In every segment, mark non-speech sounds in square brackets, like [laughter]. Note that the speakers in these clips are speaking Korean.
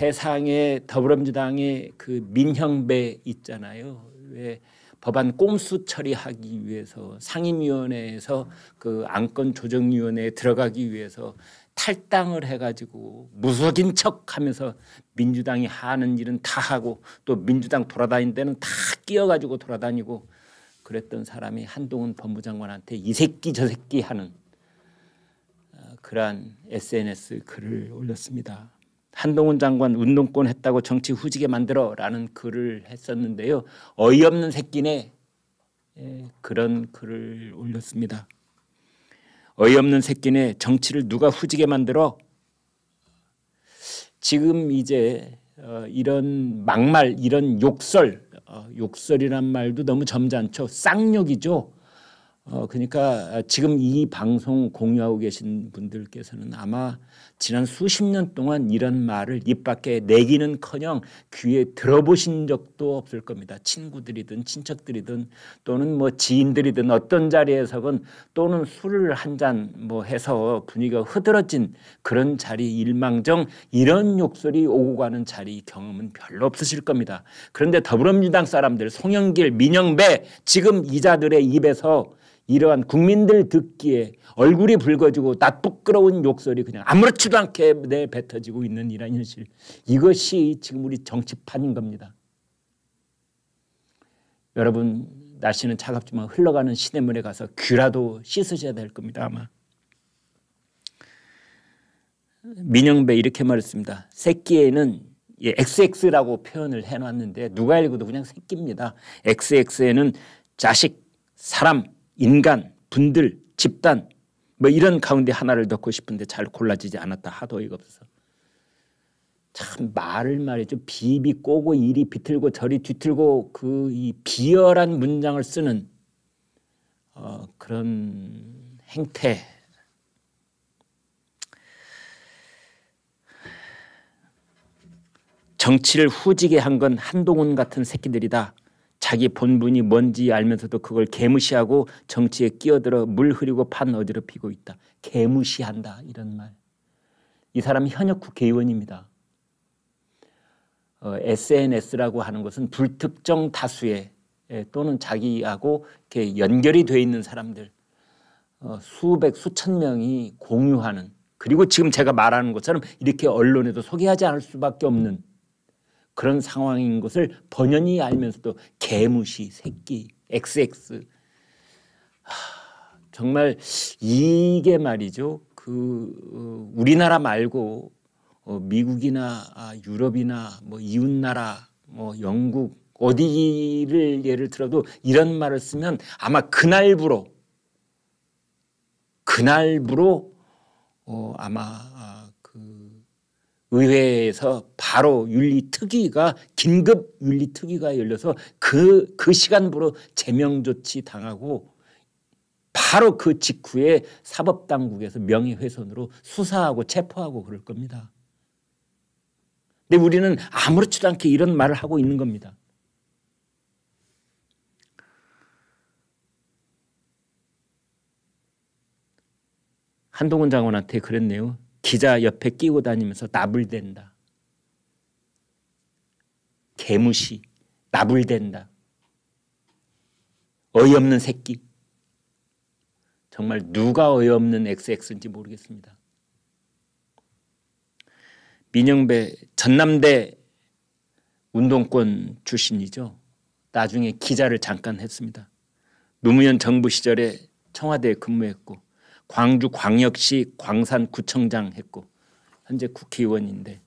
세상에 더불어민주당의 그 민형배 있잖아요. 왜 법안 꼼수 처리하기 위해서 상임위원회에서 그 안건 조정위원회에 들어가기 위해서 탈당을 해가지고 무속인 척하면서 민주당이 하는 일은 다 하고 또 민주당 돌아다닌 데는 다 끼어가지고 돌아다니고 그랬던 사람이 한동훈 법무장관한테 이 새끼 저 새끼 하는 어, 그러한 SNS 글을 올렸습니다. 한동훈 장관 운동권 했다고 정치 후지게 만들어라는 글을 했었는데요. 어이없는 새끼네 예, 그런 글을 올렸습니다. 어이없는 새끼네 정치를 누가 후지게 만들어? 지금 이제 어, 이런 막말, 이런 욕설, 어, 욕설이란 말도 너무 점잖죠. 쌍욕이죠. 어 그러니까 지금 이 방송 공유하고 계신 분들께서는 아마 지난 수십 년 동안 이런 말을 입 밖에 내기는커녕 귀에 들어보신 적도 없을 겁니다. 친구들이든 친척들이든 또는 뭐 지인들이든 어떤 자리에서건 또는 술을 한잔 뭐 해서 분위기가 흐드러진 그런 자리 일망정 이런 욕설이 오고 가는 자리 경험은 별로 없으실 겁니다. 그런데 더불어민주당 사람들 송영길, 민영배 지금 이자들의 입에서 이러한 국민들 듣기에 얼굴이 붉어지고 낯부끄러운 욕설이 그냥 아무렇지도 않게 내뱉어지고 있는 이런 현실 이것이 지금 우리 정치판인 겁니다. 여러분 날씨는 차갑지만 흘러가는 시냇물에 가서 귀라도 씻으셔야 될 겁니다 아마. 민영배 이렇게 말했습니다. 새끼에는 XX라고 예, 표현을 해놨는데 누가 읽어도 그냥 새끼입니다. XX에는 자식, 사람, 인간, 분들, 집단 뭐 이런 가운데 하나를 넣고 싶은데 잘 골라지지 않았다 하도 이거 없어서 참 말을 말이죠 비비 꼬고 이리 비틀고 저리 뒤틀고 그 이 비열한 문장을 쓰는 어, 그런 행태 정치를 후지게 한 건 한동훈 같은 새끼들이다 자기 본분이 뭔지 알면서도 그걸 개무시하고 정치에 끼어들어 물 흐리고 판 어지럽히고 있다. 개무시한다 이런 말. 이 사람이 현역 국회의원입니다. 어, SNS라고 하는 것은 불특정 다수의 예, 또는 자기하고 이렇게 연결이 돼 있는 사람들 어, 수백 수천 명이 공유하는 그리고 지금 제가 말하는 것처럼 이렇게 언론에도 소개하지 않을 수밖에 없는 그런 상황인 것을 번연히 알면서도 개무시 새끼 XX 하, 정말 이게 말이죠. 그 어, 우리나라 말고 어, 미국이나 아, 유럽이나 뭐 이웃 나라 뭐 영국 어디를 예를 들어도 이런 말을 쓰면 아마 그날부로 그날부로 어, 아마 의회에서 바로 윤리특위가 긴급 윤리특위가 열려서 그그 그 시간부로 제명 조치 당하고 바로 그 직후에 사법당국에서 명예훼손으로 수사하고 체포하고 그럴 겁니다. 근데 우리는 아무렇지도 않게 이런 말을 하고 있는 겁니다. 한동훈 장관한테 그랬네요. 기자 옆에 끼고 다니면서 나불댄다. 개무시, 나불댄다. 어이없는 새끼. 정말 누가 어이없는 XX인지 모르겠습니다. 민영배 전남대 운동권 출신이죠. 나중에 기자를 잠깐 했습니다. 노무현 정부 시절에 청와대에 근무했고 광주광역시 광산구청장 했고 현재 국회의원인데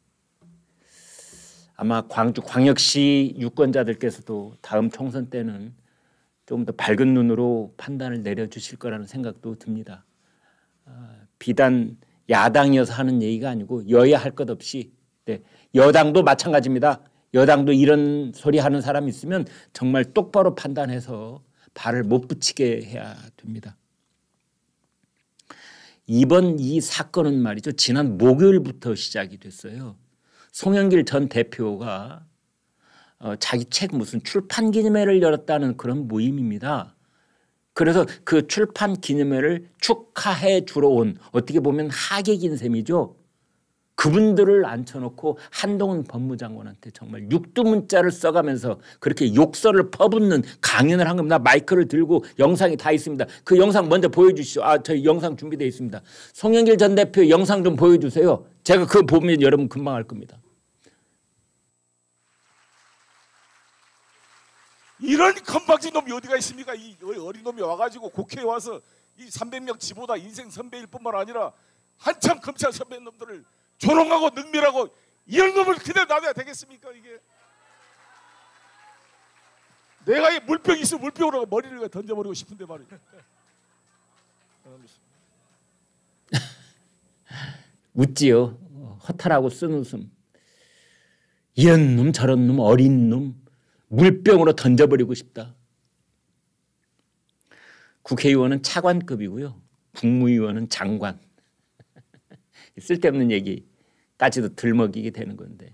아마 광주광역시 유권자들께서도 다음 총선 때는 조금 더 밝은 눈으로 판단을 내려주실 거라는 생각도 듭니다. 아, 비단 야당이어서 하는 얘기가 아니고 여야 할 것 없이 네. 여당도 마찬가지입니다. 여당도 이런 소리 하는 사람 있으면 정말 똑바로 판단해서 발을 못 붙이게 해야 됩니다. 이번 이 사건은 말이죠. 지난 목요일부터 시작이 됐어요. 송영길 전 대표가 어, 자기 책 무슨 출판 기념회를 열었다는 그런 모임입니다. 그래서 그 출판 기념회를 축하해 주러 온 어떻게 보면 하객인 셈이죠. 그분들을 앉혀놓고 한동훈 법무장관한테 정말 육두문자를 써가면서 그렇게 욕설을 퍼붓는 강연을 한 겁니다. 마이크를 들고 영상이 다 있습니다. 그 영상 먼저 보여주시죠. 아, 저희 영상 준비되어 있습니다. 송영길 전 대표 영상 좀 보여주세요. 제가 그거 보면 여러분 금방 알 겁니다. 이런 건방진 놈이 어디가 있습니까? 이 어린 놈이 와가지고 국회에 와서 이 300명 지보다 인생 선배일 뿐만 아니라 한참 검찰 선배 놈들을 조롱하고 능밀하고 이런 놈을 그대로 놔둬야 되겠습니까 이게? 내가 이 물병이 있으 물병으로 머리를 던져버리고 싶은데 말이야. [laughs] 웃지요. 허탈하고 쓴 웃음. 이런 놈 저런 놈 어린 놈 물병으로 던져버리고 싶다. 국회의원은 차관급이고요. 국무위원은 장관. [laughs] 쓸데없는 얘기. 까지도 들먹이게 되는 건데.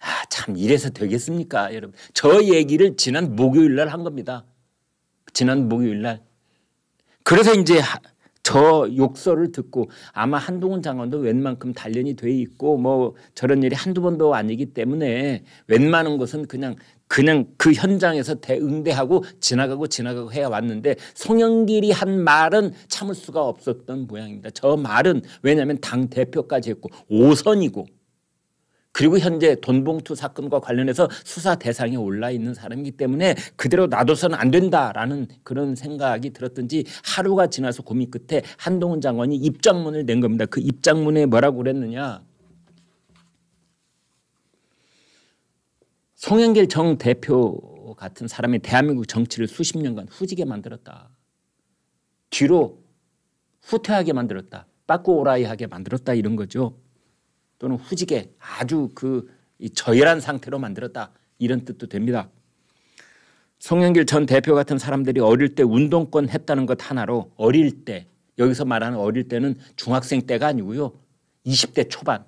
아, 참 이래서 되겠습니까, 여러분? 저 얘기를 지난 목요일 날 한 겁니다. 지난 목요일 날. 그래서 이제 저 욕설을 듣고 아마 한동훈 장관도 웬만큼 단련이 돼 있고 뭐 저런 일이 한두 번도 아니기 때문에 웬만한 것은 그냥 그냥 그 현장에서 대응대하고 지나가고 지나가고 해 왔는데 송영길이 한 말은 참을 수가 없었던 모양입니다. 저 말은 왜냐하면 당 대표까지 했고 오선이고 그리고 현재 돈봉투 사건과 관련해서 수사 대상에 올라 있는 사람이기 때문에 그대로 놔둬서는 안 된다라는 그런 생각이 들었든지 하루가 지나서 고민 끝에 한동훈 장관이 입장문을 낸 겁니다. 그 입장문에 뭐라고 그랬느냐. 송영길 정 대표 같은 사람이 대한민국 정치를 수십 년간 후지게 만들었다. 뒤로 후퇴하게 만들었다. 빠꾸오라이하게 만들었다 이런 거죠. 또는 후지게 아주 그 저열한 상태로 만들었다 이런 뜻도 됩니다. 송영길 전 대표 같은 사람들이 어릴 때 운동권 했다는 것 하나로 어릴 때 여기서 말하는 어릴 때는 중학생 때가 아니고요. 20대 초반.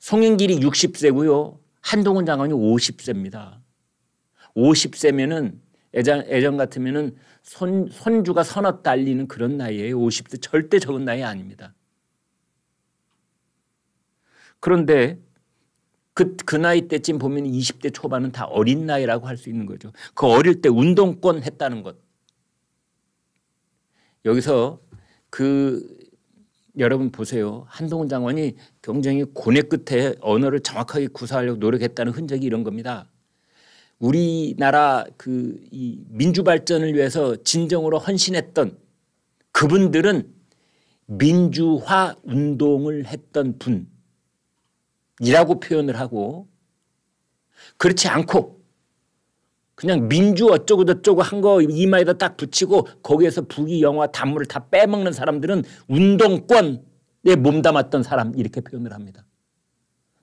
송영길이 60세고요. 한동훈 장관이 50세입니다. 50세면은 애정, 애정 같으면은 손, 손주가 서너 달리는 그런 나이에 50세 절대 적은 나이 아닙니다. 그런데 그, 그 나이 때쯤 보면 20대 초반은 다 어린 나이라고 할 수 있는 거죠. 그 어릴 때 운동권 했다는 것. 여기서 그 여러분 보세요. 한동훈 장관이 굉장히 고뇌 끝에 언어를 정확하게 구사하려고 노력했다는 흔적이 이런 겁니다. 우리나라 그이 민주 발전을 위해서 진정으로 헌신했던 그분들은 민주화 운동을 했던 분이라고 표현을 하고 그렇지 않고 그냥 민주 어쩌고 저쩌고 한 거 이마에다 딱 붙이고 거기에서 북귀 영화 단물을 다 빼먹는 사람들은 운동권에 몸담았던 사람 이렇게 표현을 합니다.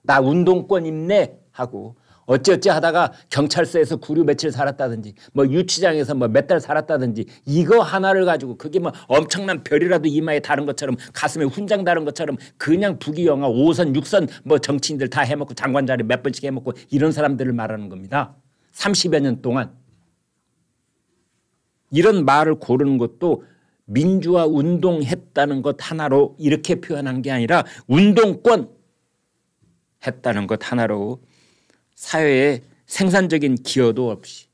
나 운동권 임내 하고 어찌어찌 하다가 경찰서에서 구류 며칠 살았다든지 뭐 유치장에서 뭐 몇 달 살았다든지 이거 하나를 가지고 그게 뭐 엄청난 별이라도 이마에 다른 것처럼 가슴에 훈장 다른 것처럼 그냥 부귀영화 5선 6선 뭐 정치인들 다 해먹고 장관 자리 몇 번씩 해먹고 이런 사람들을 말하는 겁니다. 30여 년 동안 이런 말을 고르는 것도 민주화 운동했다는 것 하나로 이렇게 표현한 게 아니라 운동권 했다는 것 하나로 사회에 생산적인 기여도 없이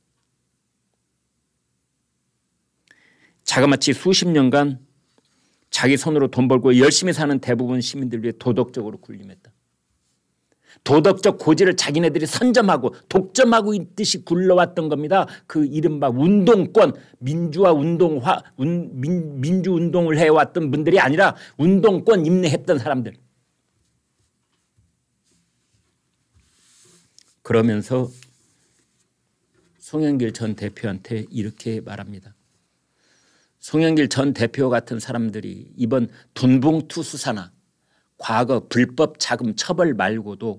자그마치 수십 년간 자기 손으로 돈 벌고 열심히 사는 대부분 시민들 위해 도덕적으로 군림했다. 도덕적 고지를 자기네들이 선점하고 독점하고 있듯이 굴러왔던 겁니다. 그 이른바 운동권 민주화 운동화 운, 민, 민주 운동을 해왔던 분들이 아니라 운동권 임내했던 사람들. 그러면서 송영길 전 대표한테 이렇게 말합니다. 송영길 전 대표 같은 사람들이 이번 둔봉투 수사나 과거 불법 자금 처벌 말고도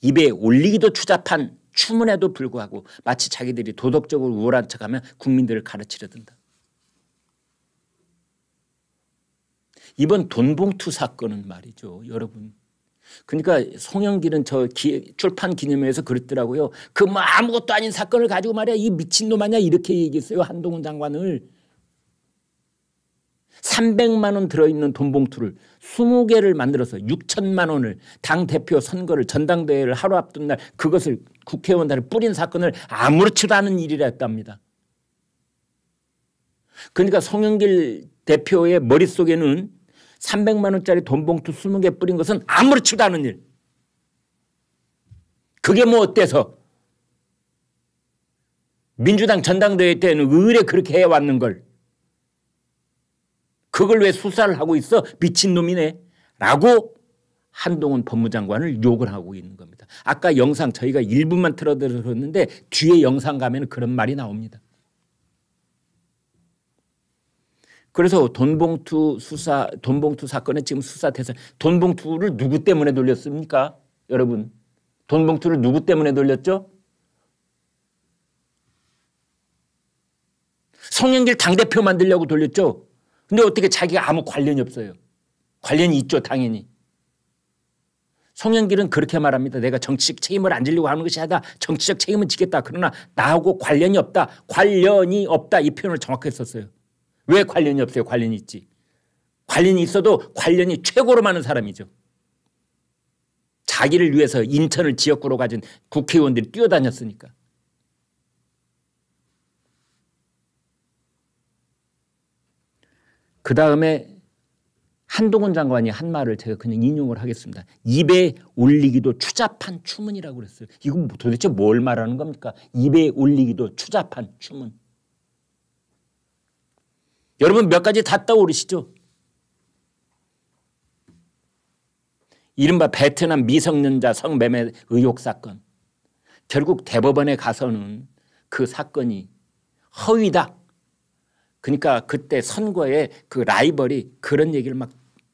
입에 올리기도 추잡한 추문에도 불구하고 마치 자기들이 도덕적으로 우월한 척하면 국민들을 가르치려 든다. 이번 돈봉투 사건은 말이죠. 여러분. 그러니까 송영길은 저 기, 출판 기념회에서 그랬더라고요. 그 뭐 아무것도 아닌 사건을 가지고 말이야 이 미친놈 아니야 이렇게 얘기했어요. 한동훈 장관을. 300만 원 들어있는 돈 봉투를 20개를 만들어서 6천만 원을 당 대표 선거를 전당대회를 하루 앞둔 날 그것을 국회의원단에 뿌린 사건을 아무렇지도 않은 일이라 했답니다. 그러니까 송영길 대표의 머릿속에는 300만 원짜리 돈 봉투 20개 뿌린 것은 아무렇지도 않은 일. 그게 뭐 어때서 민주당 전당대회 때는 의뢰 그렇게 해왔는 걸 그걸 왜 수사를 하고 있어? 미친놈이네. 라고 한동훈 법무장관을 욕을 하고 있는 겁니다. 아까 영상 저희가 1분만 틀어드렸는데 뒤에 영상 가면 그런 말이 나옵니다. 그래서 돈봉투 수사 돈봉투 사건에 지금 수사 대상 돈봉투를 누구 때문에 돌렸습니까? 여러분 돈봉투를 누구 때문에 돌렸죠? 송영길 당대표 만들려고 돌렸죠? 근데 어떻게 자기가 아무 관련이 없어요. 관련이 있죠 당연히. 송영길은 그렇게 말합니다. 내가 정치적 책임을 안 지려고 하는 것이 아니라 정치적 책임은 지겠다. 그러나 나하고 관련이 없다. 관련이 없다. 이 표현을 정확히게 썼어요. 왜 관련이 없어요? 관련이 있지. 관련이 있어도 관련이 최고로 많은 사람이죠. 자기를 위해서 인천을 지역구로 가진 국회의원들이 뛰어다녔으니까. 그 다음에 한동훈 장관이 한 말을 제가 그냥 인용을 하겠습니다. 입에 올리기도 추잡한 추문이라고 그랬어요. 이건 뭐 도대체 뭘 말하는 겁니까? 입에 올리기도 추잡한 추문. 여러분 몇 가지 다 떠오르시죠? 이른바 베트남 미성년자 성매매 의혹 사건. 결국 대법원에 가서는 그 사건이 허위다. 그러니까 그때 선거에 그 라이벌이 그런 얘기를 막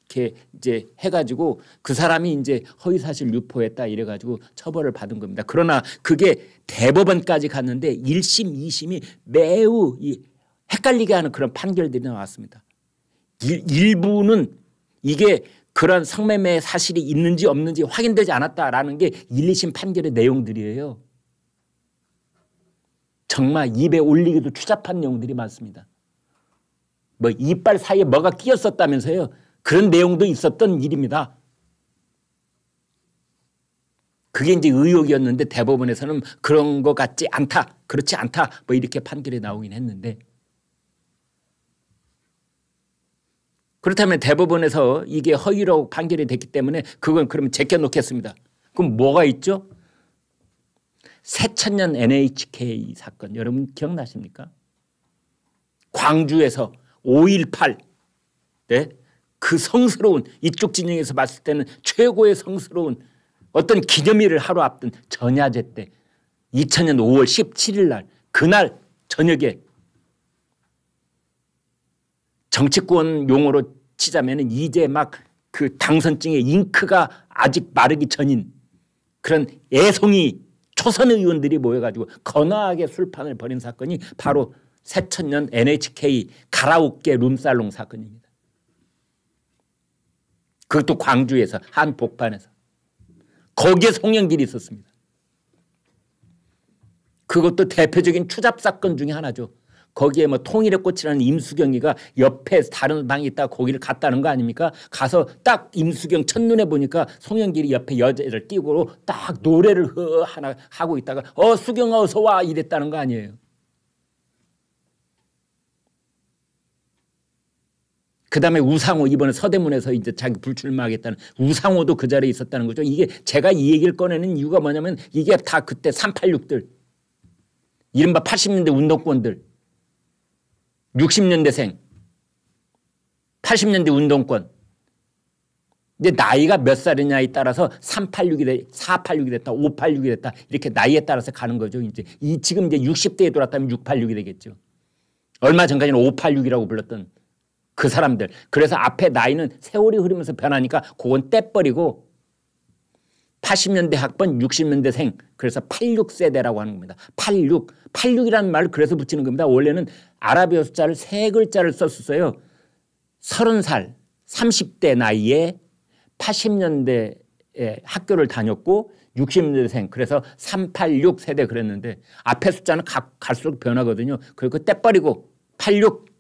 이렇게 이제 해가지고 그 사람이 이제 허위사실 유포했다 이래가지고 처벌을 받은 겁니다. 그러나 그게 대법원까지 갔는데 1심, 2심이 매우 이 헷갈리게 하는 그런 판결들이 나왔습니다. 일, 부는 이게 그런 성매매 사실이 있는지 없는지 확인되지 않았다라는 게 1, 2심 판결의 내용들이에요. 정말 입에 올리기도 추잡한 내용들이 많습니다. 뭐 이빨 사이에 뭐가 끼었었다면서요. 그런 내용도 있었던 일입니다. 그게 이제 의혹이었는데 대법원에서는 그런 것 같지 않다. 그렇지 않다. 뭐 이렇게 판결이 나오긴 했는데 그렇다면 대법원에서 이게 허위로 판결이 됐기 때문에 그건 그러면 제껴놓겠습니다. 그럼 뭐가 있죠? 새천년 NHK 사건 여러분 기억나십니까? 광주에서 5.18 네? 그 성스러운 이쪽 진영에서 봤을 때는 최고의 성스러운 어떤 기념일을 하루 앞둔 전야제 때 2000년 5월 17일 날 그날 저녁에 정치권 용어로 치자면 이제 막 그 당선증의 잉크가 아직 마르기 전인 그런 애송이 초선 의원들이 모여가지고 거나하게 술판을 벌인 사건이 바로 새천년 NHK 가라오케 룸살롱 사건입니다. 그것도 광주에서 한 복판에서 거기에 송영길이 있었습니다. 그것도 대표적인 추잡 사건 중에 하나죠. 거기에 뭐 통일의 꽃이라는 임수경이가 옆에 다른 방에 있다 거기를 갔다는 거 아닙니까? 가서 딱 임수경 첫눈에 보니까 송영길이 옆에 여자를 띄고 딱 노래를 허 하나 하고 있다가 어 수경아 어서 와 이랬다는 거 아니에요. 그 다음에 우상호 이번에 서대문에서 이제 자기 불출마하겠다는 우상호도 그 자리에 있었다는 거죠. 이게 제가 이 얘기를 꺼내는 이유가 뭐냐면 이게 다 그때 386들 이른바 80년대 운동권들 60년대생 80년대 운동권 근데 나이가 몇 살이냐에 따라서 386이 돼, 486이 됐다, 586이 됐다 이렇게 나이에 따라서 가는 거죠. 이제 이 지금 이제 60대에 돌았다면 686이 되겠죠. 얼마 전까지는 586이라고 불렀던 그 사람들. 그래서 앞에 나이는 세월이 흐르면서 변하니까 그건 떼버리고 80년대 학번 60년대 생 그래서 86세대라고 하는 겁니다. 86. 86이라는 말을 그래서 붙이는 겁니다. 원래는 아랍어 숫자를 세 글자를 썼었어요. 30살 30대 나이에 80년대에 학교를 다녔고 60년대생 그래서 386 세대 그랬는데 앞에 숫자는 가, 갈수록 변하거든요. 그리고 떼버리고 86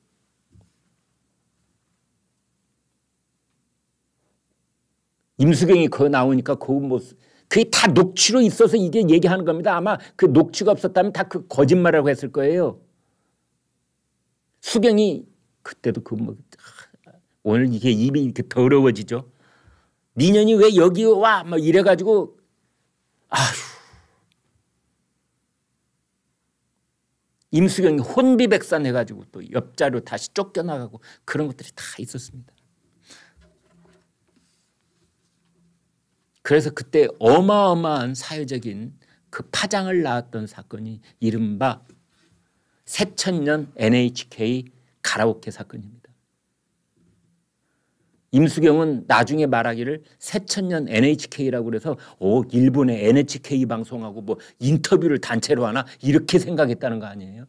임수경이 거 나오니까 그 모습 뭐, 그게 다 녹취로 있어서 이게 얘기하는 겁니다. 아마 그 녹취가 없었다면 다 그 거짓말이라고 했을 거예요. 수경이 그때도 그 뭐 오늘 이게 입이 이렇게 더러워지죠. 니년이 왜 여기 와? 막 뭐 이래가지고 아휴 임수경이 혼비백산 해가지고 또 옆자로 다시 쫓겨나가고 그런 것들이 다 있었습니다. 그래서 그때 어마어마한 사회적인 그 파장을 낳았던 사건이 이른바 새천년 NHK 가라오케 사건입니다. 임수경은 나중에 말하기를 새천년 NHK라고 그래서 오 어, 일본의 NHK 방송하고 뭐 인터뷰를 단체로 하나 이렇게 생각했다는 거 아니에요?